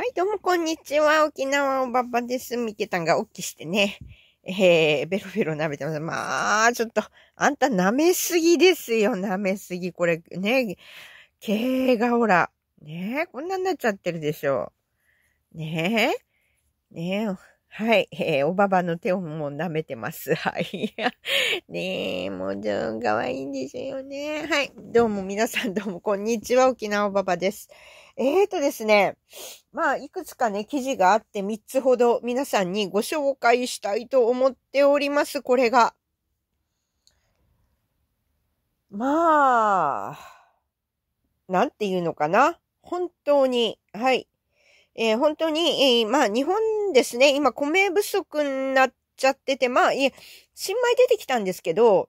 はい、どうもこんにちは。沖縄おばばです。みけたんがおっきしてね。えー、ベロベロ舐めてます。まあ、ちょっと、あんた舐めすぎですよ。舐めすぎ。これ、ね、毛がほら、ねこんなんなっちゃってるでしょう。ねえ、ねえ、はい、えー、おばばの手をもう舐めてます。はい。ねえ、もうちょ、可愛いんですよね。はい、どうも皆さんどうもこんにちは。沖縄おばばです。えーとですね、まあ、いくつかね、記事があって3つほど皆さんにご紹介したいと思っております、これが。まあ、なんていうのかな。本当に、はい。えー、本当に、えー、まあ、日本ですね、今、米不足になっちゃってて、まあ、いえ、新米出てきたんですけど、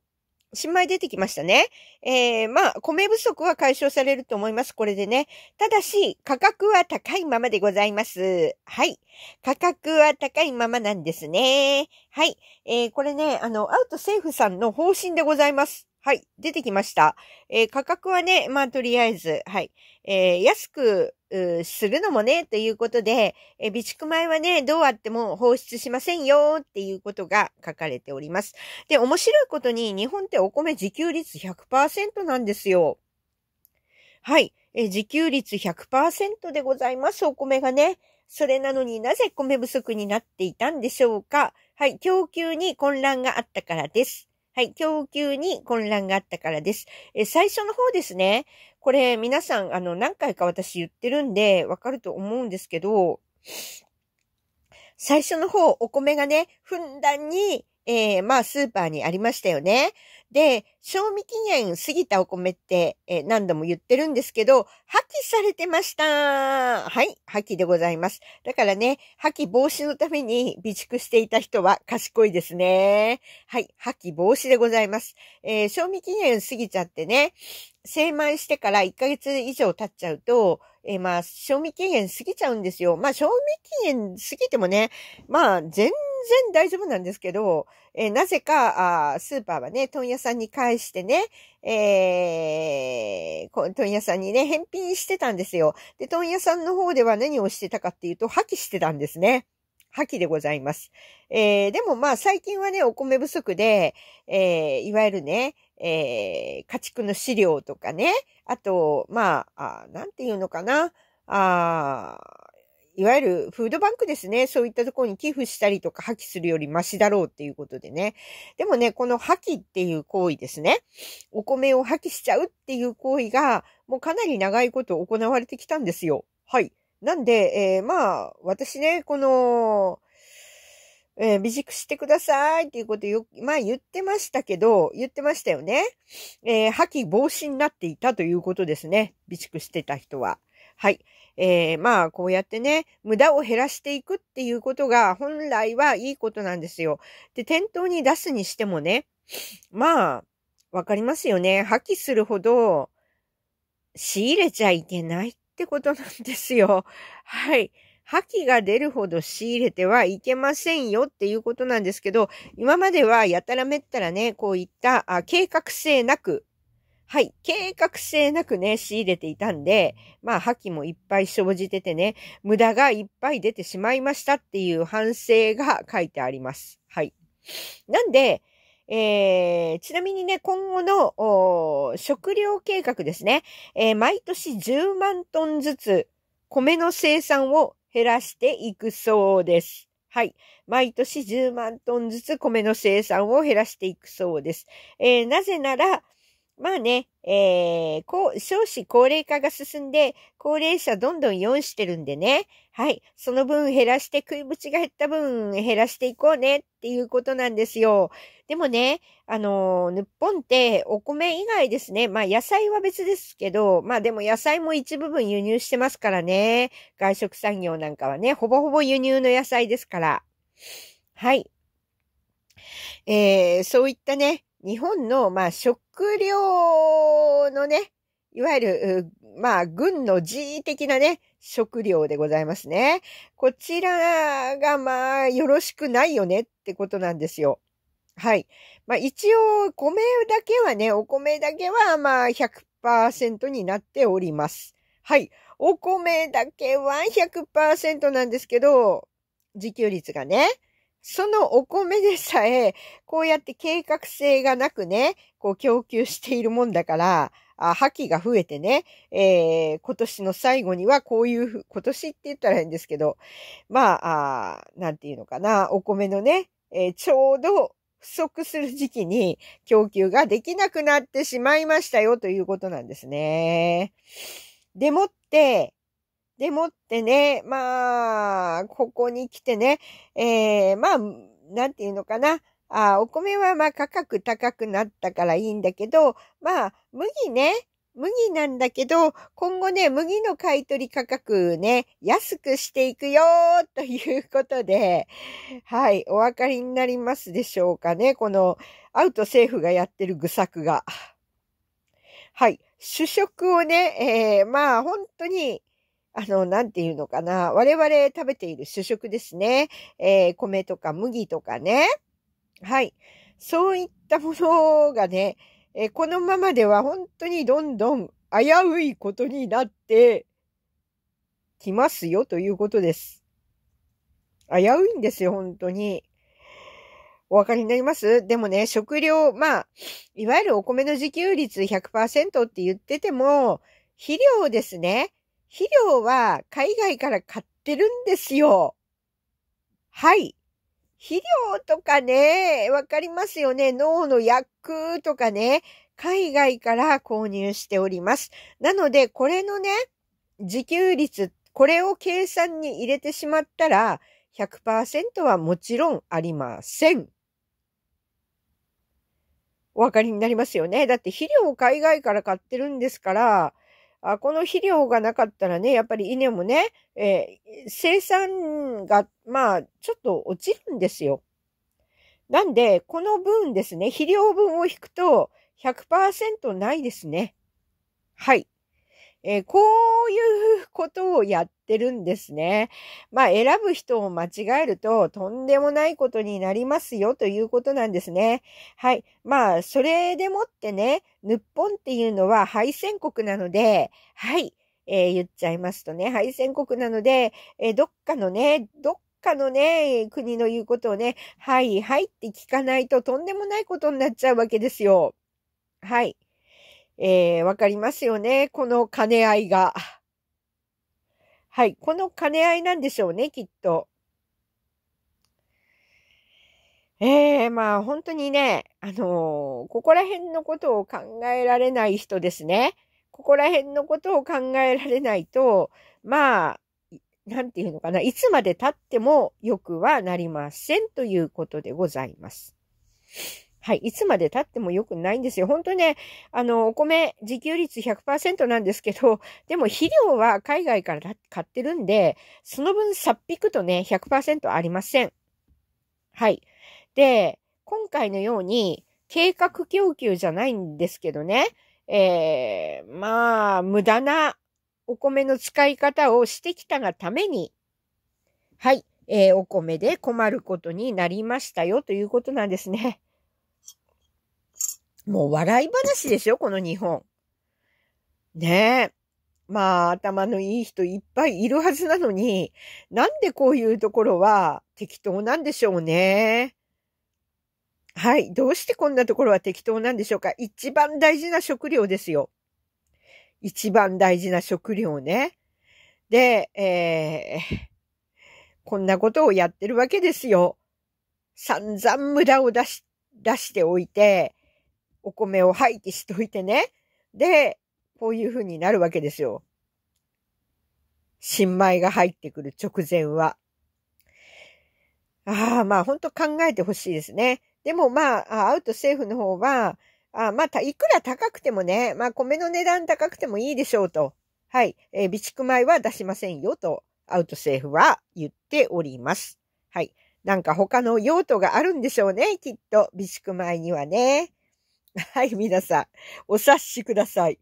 新米出てきましたね。えー、まあ、米不足は解消されると思います。これでね。ただし、価格は高いままでございます。はい。価格は高いままなんですね。はい。えー、これね、あの、アウト政府さんの方針でございます。はい、出てきました。えー、価格はね、まあ、とりあえず、はい、えー、安く、するのもね、ということで、えー、備蓄米はね、どうあっても放出しませんよ、っていうことが書かれております。で、面白いことに、日本ってお米自給率100%なんですよ。はい、えー、自給率100%でございます、お米がね。それなのになぜ米不足になっていたんでしょうかはい、供給に混乱があったからです。はい、供給に混乱があったからです。え最初の方ですね。これ皆さん、あの、何回か私言ってるんで、わかると思うんですけど、最初の方、お米がね、ふんだんにえー、まあ、スーパーにありましたよね。で、賞味期限過ぎたお米って、えー、何度も言ってるんですけど、破棄されてました。はい、破棄でございます。だからね、破棄防止のために備蓄していた人は賢いですね。はい、破棄防止でございます。えー、賞味期限過ぎちゃってね、精米してから1ヶ月以上経っちゃうと、えー、まあ、賞味期限過ぎちゃうんですよ。まあ、賞味期限過ぎてもね、まあ、全然然大丈夫なんですけど、えー、なぜか、あスーパーはね、問屋さんに返してね、えー、問屋さんにね、返品してたんですよ。で、問屋さんの方では何をしてたかっていうと、破棄してたんですね。破棄でございます。えー、でもまあ最近はね、お米不足で、えー、いわゆるね、えー、家畜の飼料とかね、あと、まあ、あなんていうのかな、あいわゆるフードバンクですね。そういったところに寄付したりとか破棄するよりマシだろうっていうことでね。でもね、この破棄っていう行為ですね。お米を破棄しちゃうっていう行為が、もうかなり長いこと行われてきたんですよ。はい。なんで、えー、まあ、私ね、この、えー、備蓄してくださいっていうことよ、まあ言ってましたけど、言ってましたよね。えー、破棄防止になっていたということですね。備蓄してた人は。はい。えー、まあ、こうやってね、無駄を減らしていくっていうことが本来はいいことなんですよ。で、店頭に出すにしてもね、まあ、わかりますよね。破棄するほど仕入れちゃいけないってことなんですよ。はい。覇気が出るほど仕入れてはいけませんよっていうことなんですけど、今まではやたらめったらね、こういった計画性なくはい、計画性なくね、仕入れていたんで、まあ、破棄もいっぱい生じててね、無駄がいっぱい出てしまいましたっていう反省が書いてあります。はい。なんで、えー、ちなみにね、今後の食料計画ですね、えー、毎年10万トンずつ米の生産を減らしていくそうです。はい。毎年10万トンずつ米の生産を減らしていくそうです。えー、なぜなら、まあね、えー、こう、少子高齢化が進んで、高齢者どんどん4してるんでね。はい。その分減らして、食いぶちが減った分減らしていこうねっていうことなんですよ。でもね、あのー、日本ってお米以外ですね。まあ野菜は別ですけど、まあでも野菜も一部分輸入してますからね。外食産業なんかはね、ほぼほぼ輸入の野菜ですから。はい。えー、そういったね、日本の、まあ、食料のね、いわゆる、まあ、軍の自的なね、食料でございますね。こちらが、まあ、よろしくないよねってことなんですよ。はい。まあ、一応、米だけはね、お米だけは、まあ100%になっております。はい。お米だけは100%なんですけど、自給率がね。そのお米でさえ、こうやって計画性がなくね、こう供給しているもんだから、あ破棄が増えてね、えー、今年の最後にはこういうふ、今年って言ったらいいんですけど、まあ、あなんていうのかな、お米のね、えー、ちょうど不足する時期に供給ができなくなってしまいましたよということなんですね。でもって、でもってね、まあ、ここに来てね、えー、まあ、なんていうのかな。あお米はまあ価格高くなったからいいんだけど、まあ、麦ね、麦なんだけど、今後ね、麦の買取価格ね、安くしていくよということで、はい、お分かりになりますでしょうかね、この、アウト政府がやってる愚策が。はい、主食をね、えー、まあ、本当に、あの、なんていうのかな。我々食べている主食ですね。えー、米とか麦とかね。はい。そういったものがね、えー、このままでは本当にどんどん危ういことになってきますよということです。危ういんですよ、本当に。お分かりになりますでもね、食料、まあ、いわゆるお米の自給率100%って言ってても、肥料ですね。肥料は海外から買ってるんですよ。はい。肥料とかね、わかりますよね。脳の薬とかね、海外から購入しております。なので、これのね、自給率、これを計算に入れてしまったら、100%はもちろんありません。お分かりになりますよね。だって肥料を海外から買ってるんですから、あこの肥料がなかったらね、やっぱり稲もね、えー、生産が、まあ、ちょっと落ちるんですよ。なんで、この分ですね、肥料分を引くと100%ないですね。はい。えー、こういうことをやってるんですね。まあ、選ぶ人を間違えると、とんでもないことになりますよということなんですね。はい。まあ、それでもってね、日本っていうのは敗戦国なので、はい。えー、言っちゃいますとね、敗戦国なので、えー、どっかのね、どっかのね、国の言うことをね、はい、はいって聞かないととんでもないことになっちゃうわけですよ。はい。えー、わかりますよね。この兼ね合いが。はい。この兼ね合いなんでしょうね、きっと。ええー、まあ本当にね、あのー、ここら辺のことを考えられない人ですね。ここら辺のことを考えられないと、まあ、なんていうのかな、いつまで経っても良くはなりませんということでございます。はい。いつまで経っても良くないんですよ。本当ね、あの、お米、自給率100%なんですけど、でも肥料は海外から買ってるんで、その分さっぴくとね、100%ありません。はい。で、今回のように、計画供給じゃないんですけどね、えー、まあ、無駄なお米の使い方をしてきたがために、はい、えー、お米で困ることになりましたよということなんですね。もう笑い話でしょこの日本。ねえ。まあ、頭のいい人いっぱいいるはずなのに、なんでこういうところは適当なんでしょうね。はい。どうしてこんなところは適当なんでしょうか一番大事な食料ですよ。一番大事な食料ね。で、えー、こんなことをやってるわけですよ。散々無駄を出し、出しておいて、お米を廃棄しといてね。で、こういう風になるわけですよ。新米が入ってくる直前は。ああ、まあ本当考えてほしいですね。でもまあ、アウト政府の方は、あまあ、いくら高くてもね、まあ米の値段高くてもいいでしょうと。はい。えー、備蓄米は出しませんよと、アウト政府は言っております。はい。なんか他の用途があるんでしょうね、きっと。備蓄米にはね。はい、皆さん、お察しください。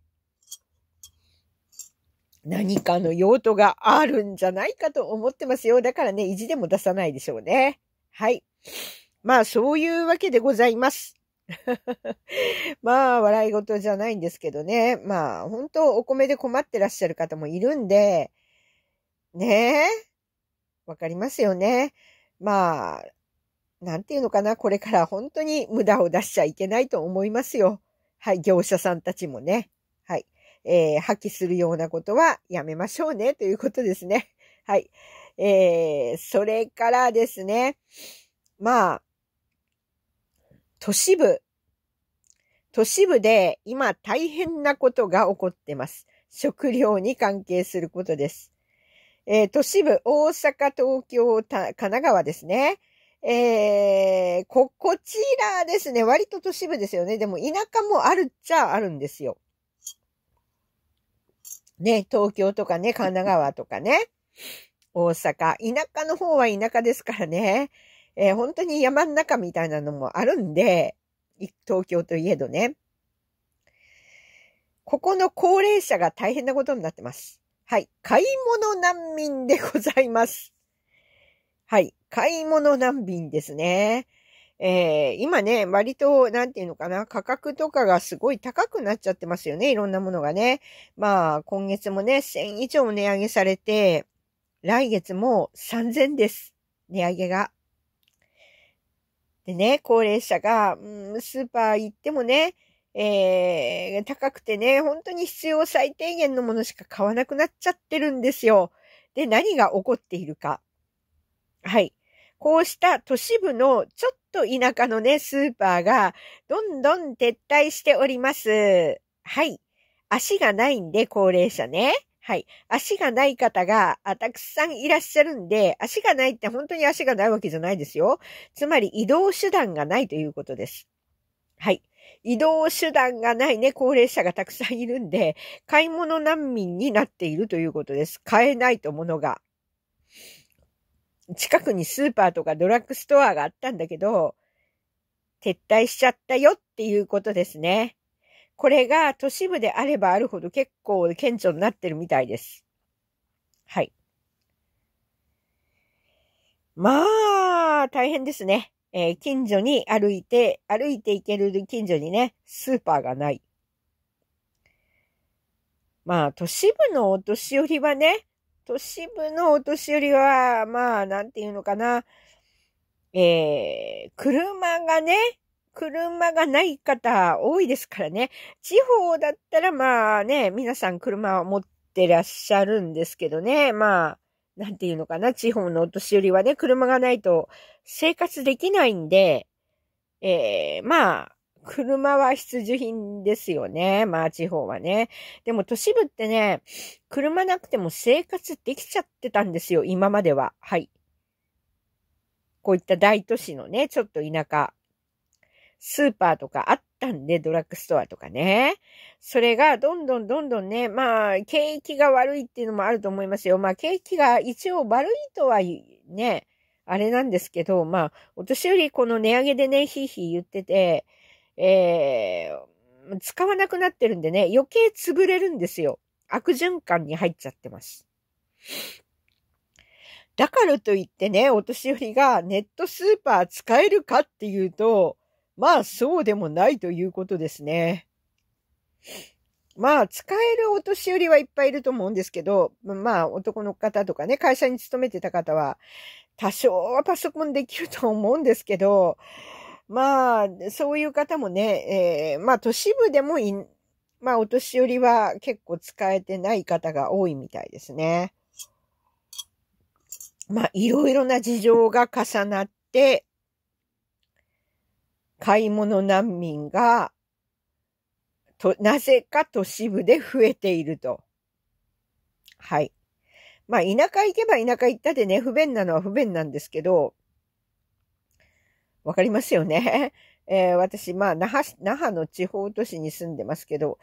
何かの用途があるんじゃないかと思ってますよ。だからね、意地でも出さないでしょうね。はい。まあ、そういうわけでございます。まあ、笑い事じゃないんですけどね。まあ、本当お米で困ってらっしゃる方もいるんで、ねえ。わかりますよね。まあ、なんていうのかな、これから本当に無駄を出しちゃいけないと思いますよ。はい、業者さんたちもね。はい。えー、破棄するようなことはやめましょうね、ということですね。はい。えー、それからですね。まあ、都市部。都市部で今大変なことが起こってます。食料に関係することです。えー、都市部、大阪、東京、神奈川ですね。えー、こ、こちらですね。割と都市部ですよね。でも田舎もあるっちゃあるんですよ。ね、東京とかね、神奈川とかね、大阪。田舎の方は田舎ですからね。えー、本当に山の中みたいなのもあるんで、東京といえどね。ここの高齢者が大変なことになってます。はい。買い物難民でございます。はい。買い物難民ですね。えー、今ね、割と、なんていうのかな、価格とかがすごい高くなっちゃってますよね、いろんなものがね。まあ、今月もね、1000以上値上げされて、来月も3000です、値上げが。でね、高齢者が、うん、スーパー行ってもね、えー、高くてね、本当に必要最低限のものしか買わなくなっちゃってるんですよ。で、何が起こっているか。はい。こうした都市部のちょっと田舎のね、スーパーがどんどん撤退しております。はい。足がないんで、高齢者ね。はい。足がない方があ、たくさんいらっしゃるんで、足がないって本当に足がないわけじゃないですよ。つまり移動手段がないということです。はい。移動手段がないね、高齢者がたくさんいるんで、買い物難民になっているということです。買えないと物が。近くにスーパーとかドラッグストアがあったんだけど、撤退しちゃったよっていうことですね。これが都市部であればあるほど結構顕著になってるみたいです。はい。まあ、大変ですね。えー、近所に歩いて、歩いて行ける近所にね、スーパーがない。まあ、都市部のお年寄りはね、都市部のお年寄りは、まあ、なんていうのかな。えー、車がね、車がない方多いですからね。地方だったらまあね、皆さん車を持ってらっしゃるんですけどね。まあ、なんていうのかな。地方のお年寄りはね、車がないと生活できないんで、えー、まあ、車は必需品ですよね。まあ地方はね。でも都市部ってね、車なくても生活できちゃってたんですよ。今までは。はい。こういった大都市のね、ちょっと田舎、スーパーとかあったんで、ドラッグストアとかね。それがどんどんどんどんね、まあ、景気が悪いっていうのもあると思いますよ。まあ、景気が一応悪いとはね、あれなんですけど、まあ、お年寄りこの値上げでね、ひいひい言ってて、えー、使わなくなってるんでね、余計潰れるんですよ。悪循環に入っちゃってます。だからといってね、お年寄りがネットスーパー使えるかっていうと、まあそうでもないということですね。まあ使えるお年寄りはいっぱいいると思うんですけど、まあ男の方とかね、会社に勤めてた方は、多少はパソコンできると思うんですけど、まあ、そういう方もね、えー、まあ都市部でもい、まあお年寄りは結構使えてない方が多いみたいですね。まあいろいろな事情が重なって、買い物難民が、と、なぜか都市部で増えていると。はい。まあ、田舎行けば田舎行ったでね、不便なのは不便なんですけど、わかりますよね。えー、私、まあ、那覇、那覇の地方都市に住んでますけど、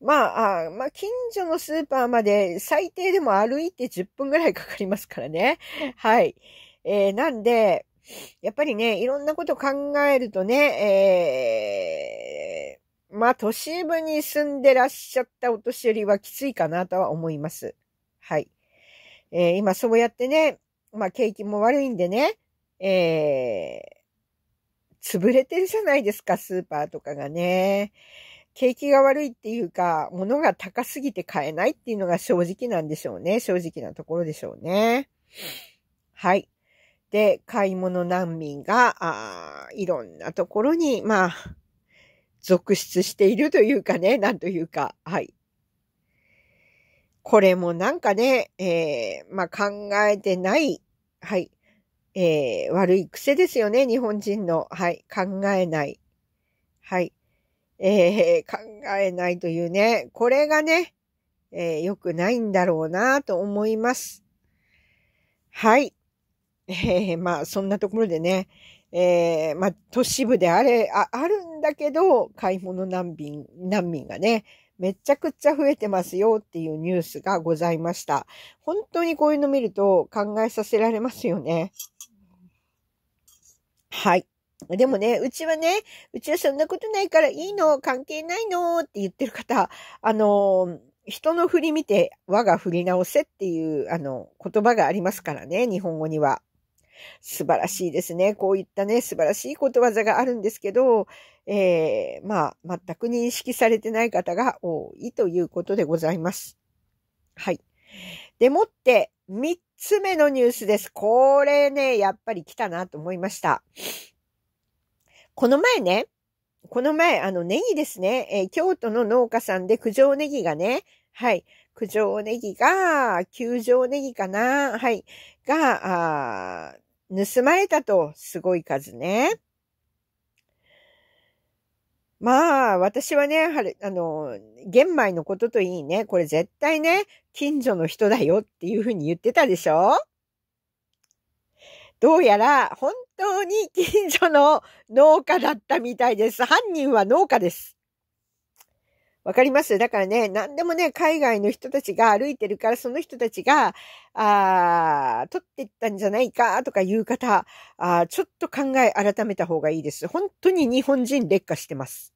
まあ、あまあ、近所のスーパーまで最低でも歩いて10分ぐらいかかりますからね。はい。えー、なんで、やっぱりね、いろんなこと考えるとね、えー、まあ、都市部に住んでらっしゃったお年寄りはきついかなとは思います。はい。えー、今そうやってね、まあ、景気も悪いんでね、えー、潰れてるじゃないですか、スーパーとかがね。景気が悪いっていうか、物が高すぎて買えないっていうのが正直なんでしょうね。正直なところでしょうね。はい。で、買い物難民が、あいろんなところに、まあ、続出しているというかね、なんというか、はい。これもなんかね、えー、まあ考えてない、はい。えー、悪い癖ですよね、日本人の。はい、考えない。はい、えー、考えないというね、これがね、えー、良くないんだろうなと思います。はい。えー、まあ、そんなところでね、えー、まあ、都市部であれ、あ、あるんだけど、買い物難民、難民がね、めちゃくちゃ増えてますよっていうニュースがございました。本当にこういうの見ると考えさせられますよね。はい。でもね、うちはね、うちはそんなことないからいいの、関係ないのって言ってる方、あの、人の振り見て我が振り直せっていう、あの、言葉がありますからね、日本語には。素晴らしいですね。こういったね、素晴らしいことわざがあるんですけど、えー、まあ、全く認識されてない方が多いということでございます。はい。でもって、三つ目のニュースです。これね、やっぱり来たなと思いました。この前ね、この前、あの、ネギですね、えー、京都の農家さんで九条ネギがね、はい、九条ネギが、九条ネギかな、はい、が、盗まれたと、すごい数ね。まあ、私はね、はる、あの、玄米のことといいね、これ絶対ね、近所の人だよっていうふうに言ってたでしょどうやら本当に近所の農家だったみたいです。犯人は農家です。わかりますだからね、何でもね、海外の人たちが歩いてるから、その人たちが、あ取ってったんじゃないかとかいう方あ、ちょっと考え改めた方がいいです。本当に日本人劣化してます。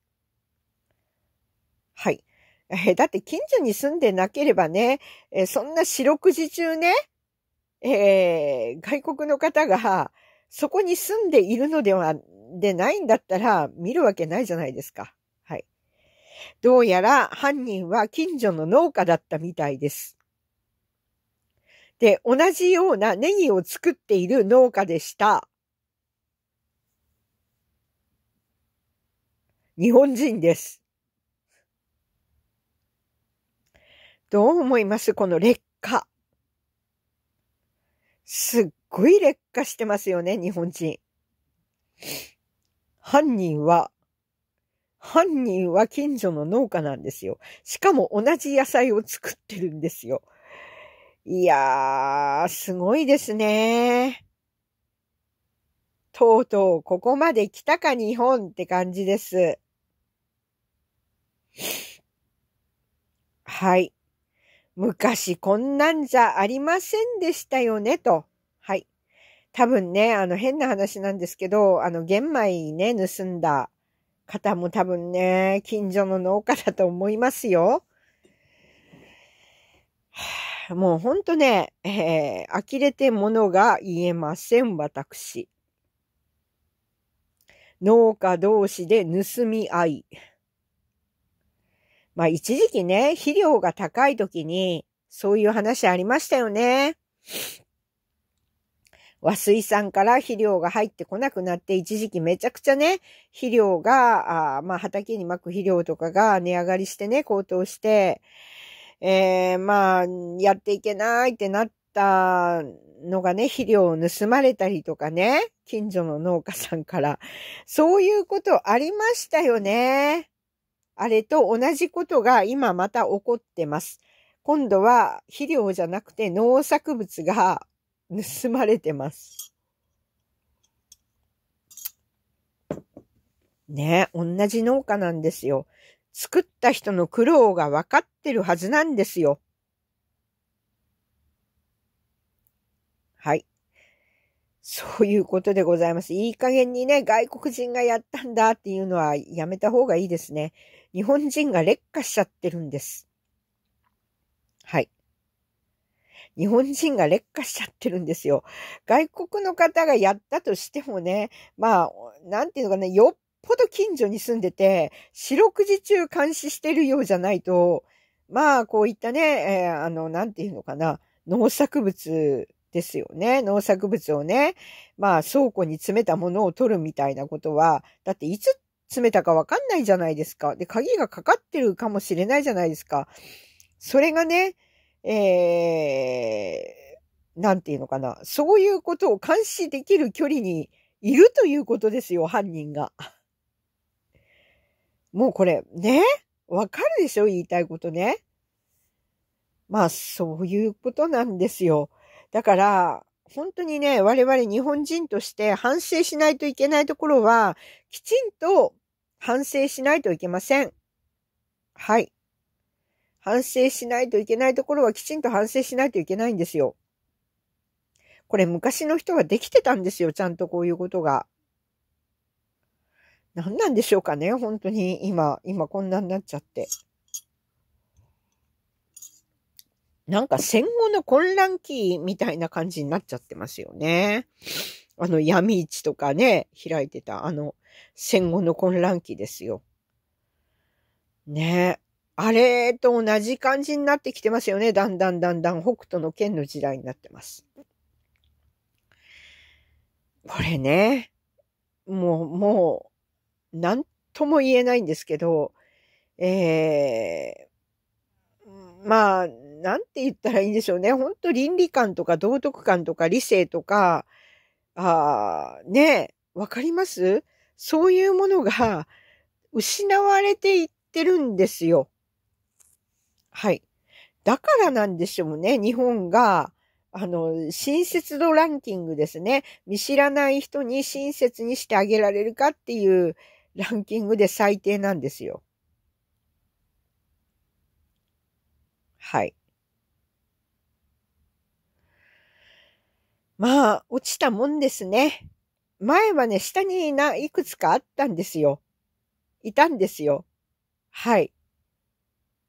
はい。えー、だって近所に住んでなければね、えー、そんな四六時中ね、えー、外国の方がそこに住んでいるのでは、でないんだったら見るわけないじゃないですか。どうやら犯人は近所の農家だったみたいです。で、同じようなネギを作っている農家でした。日本人です。どう思いますこの劣化。すっごい劣化してますよね、日本人。犯人は犯人は近所の農家なんですよ。しかも同じ野菜を作ってるんですよ。いやー、すごいですね。とうとうここまで来たか日本って感じです。はい。昔こんなんじゃありませんでしたよね、と。はい。多分ね、あの変な話なんですけど、あの玄米ね、盗んだ方も多分ね、近所の農家だと思いますよ。もうほんとね、えー、呆れてものが言えません、私。農家同士で盗み合い。まあ一時期ね、肥料が高い時に、そういう話ありましたよね。和水産から肥料が入ってこなくなって、一時期めちゃくちゃね、肥料が、あまあ、畑に巻く肥料とかが値上がりしてね、高騰して、えー、まあ、やっていけないってなったのがね、肥料を盗まれたりとかね、近所の農家さんから。そういうことありましたよね。あれと同じことが今また起こってます。今度は肥料じゃなくて農作物が盗まれてます。ねえ、同じ農家なんですよ。作った人の苦労が分かってるはずなんですよ。はい。そういうことでございます。いい加減にね、外国人がやったんだっていうのはやめた方がいいですね。日本人が劣化しちゃってるんです。はい。日本人が劣化しちゃってるんですよ。外国の方がやったとしてもね、まあ、なんていうのかな、よっぽど近所に住んでて、四六時中監視してるようじゃないと、まあ、こういったね、えー、あの、なんていうのかな、農作物ですよね。農作物をね、まあ、倉庫に詰めたものを取るみたいなことは、だっていつ詰めたかわかんないじゃないですか。で、鍵がかかってるかもしれないじゃないですか。それがね、えー、なんていうのかな。そういうことを監視できる距離にいるということですよ、犯人が。もうこれ、ねわかるでしょ言いたいことね。まあ、そういうことなんですよ。だから、本当にね、我々日本人として反省しないといけないところは、きちんと反省しないといけません。はい。反省しないといけないところはきちんと反省しないといけないんですよ。これ昔の人はできてたんですよ、ちゃんとこういうことが。何なんでしょうかね、本当に今、今こんなになっちゃって。なんか戦後の混乱期みたいな感じになっちゃってますよね。あの闇市とかね、開いてたあの戦後の混乱期ですよ。ねあれと同じ感じになってきてますよね。だんだんだんだん北斗の剣の時代になってます。これね、もう、もう、なんとも言えないんですけど、ええー、まあ、なんて言ったらいいんでしょうね。本当倫理観とか道徳観とか理性とか、ああ、ねえ、わかりますそういうものが失われていってるんですよ。はい。だからなんでしょうね、日本が、あの、親切度ランキングですね。見知らない人に親切にしてあげられるかっていうランキングで最低なんですよ。はい。まあ、落ちたもんですね。前はね、下にな、いくつかあったんですよ。いたんですよ。はい。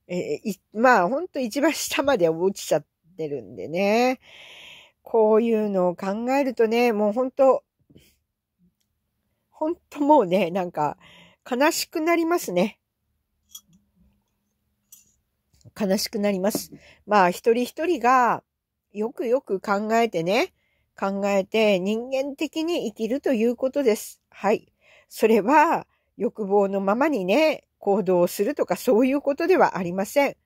えまあ、ほんと一番下まで落ちちゃってるんでね。こういうのを考えるとね、もうほんと、ほんともうね、なんか、悲しくなりますね。悲しくなります。まあ、一人一人が、よくよく考えてね、考えて人間的に生きるということです。はい。それは、欲望のままにね、行動をするとかそういうことではありません。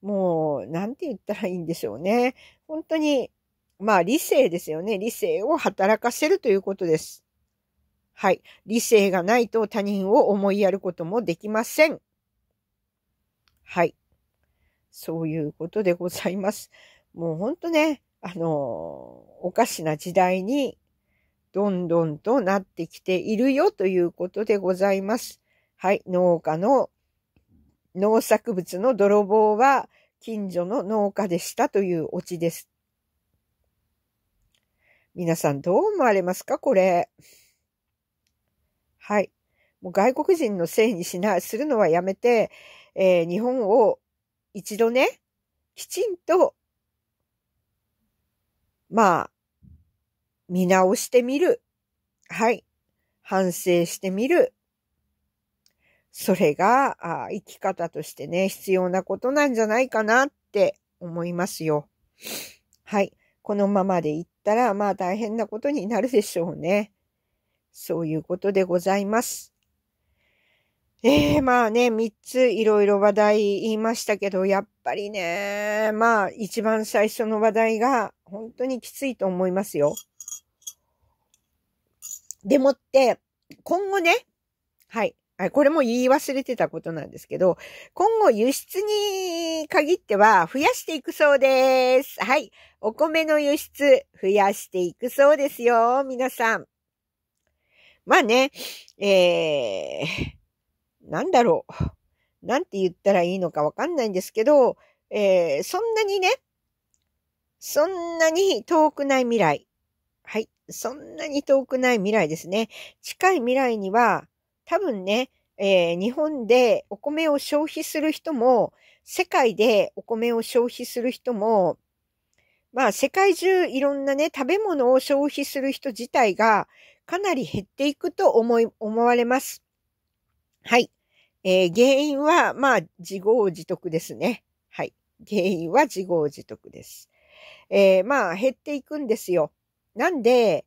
もう、なんて言ったらいいんでしょうね。本当に、まあ理性ですよね。理性を働かせるということです。はい。理性がないと他人を思いやることもできません。はい。そういうことでございます。もうほんとね、あの、おかしな時代にどんどんとなってきているよということでございます。はい、農家の農作物の泥棒は近所の農家でしたというオチです。皆さんどう思われますかこれ。はい。もう外国人のせいにしない、するのはやめて、えー、日本を一度ね、きちんと、まあ、見直してみる。はい。反省してみる。それがあ生き方としてね、必要なことなんじゃないかなって思いますよ。はい。このままでいったら、まあ大変なことになるでしょうね。そういうことでございます。ええー、まあね、三ついろいろ話題言いましたけど、やっぱりね、まあ一番最初の話題が本当にきついと思いますよ。でもって、今後ね、はい、これも言い忘れてたことなんですけど、今後輸出に限っては増やしていくそうです。はい。お米の輸出増やしていくそうですよ。皆さん。まあね、えー、なんだろう。なんて言ったらいいのかわかんないんですけど、えー、そんなにね、そんなに遠くない未来。はい。そんなに遠くない未来ですね。近い未来には、多分ね、えー、日本でお米を消費する人も、世界でお米を消費する人も、まあ世界中いろんなね、食べ物を消費する人自体がかなり減っていくと思い、思われます。はい。えー、原因は、まあ自業自得ですね。はい。原因は自業自得です。えー、まあ減っていくんですよ。なんで、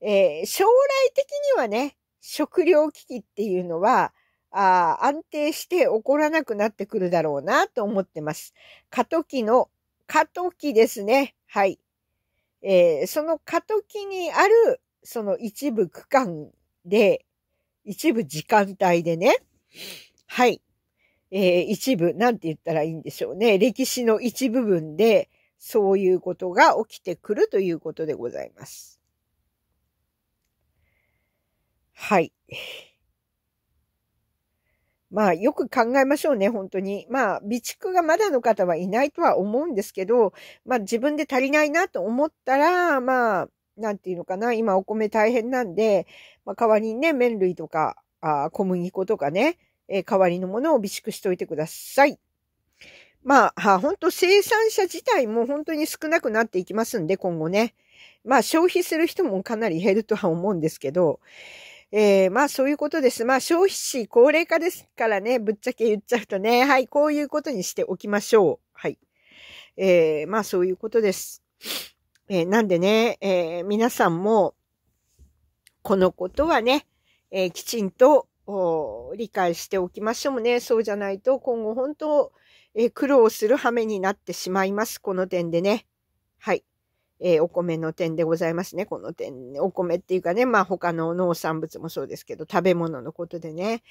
えー、将来的にはね、食糧危機っていうのは、あ安定して起こらなくなってくるだろうなと思ってます。過渡期の、過渡期ですね。はい。えー、その過渡期にある、その一部区間で、一部時間帯でね、はい。えー、一部、なんて言ったらいいんでしょうね。歴史の一部分で、そういうことが起きてくるということでございます。はい。まあ、よく考えましょうね、本当に。まあ、備蓄がまだの方はいないとは思うんですけど、まあ、自分で足りないなと思ったら、まあ、なんていうのかな、今お米大変なんで、まあ、代わりにね、麺類とか、あ小麦粉とかね、えー、代わりのものを備蓄しておいてください。まあ、本当生産者自体も本当に少なくなっていきますんで、今後ね。まあ、消費する人もかなり減るとは思うんですけど、えー、まあそういうことです。まあ消費士高齢化ですからね、ぶっちゃけ言っちゃうとね、はい、こういうことにしておきましょう。はい。えー、まあそういうことです。えー、なんでね、えー、皆さんも、このことはね、えー、きちんと理解しておきましょうね。そうじゃないと今後本当、えー、苦労する羽目になってしまいます。この点でね。はい。えー、お米の点でございますね。この点、お米っていうかね、まあ他の農産物もそうですけど、食べ物のことでね。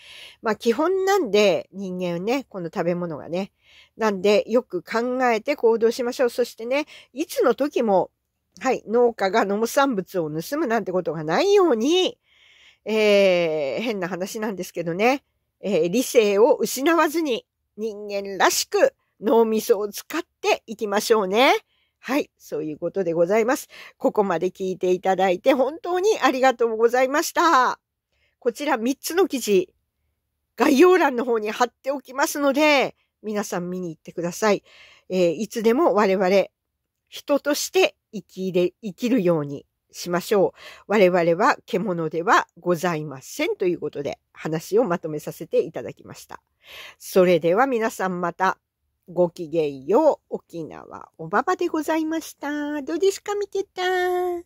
まあ基本なんで人間ね、この食べ物がね。なんでよく考えて行動しましょう。そしてね、いつの時も、はい、農家が農産物を盗むなんてことがないように、えー、変な話なんですけどね、えー、理性を失わずに人間らしく脳みそを使っていきましょうね。はい、そういうことでございます。ここまで聞いていただいて本当にありがとうございました。こちら3つの記事、概要欄の方に貼っておきますので、皆さん見に行ってください。えー、いつでも我々、人として生きれ、生きるようにしましょう。我々は獣ではございませんということで話をまとめさせていただきました。それでは皆さんまた。ごきげんよう。沖縄おばばでございました。どうですか見てたね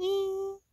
え。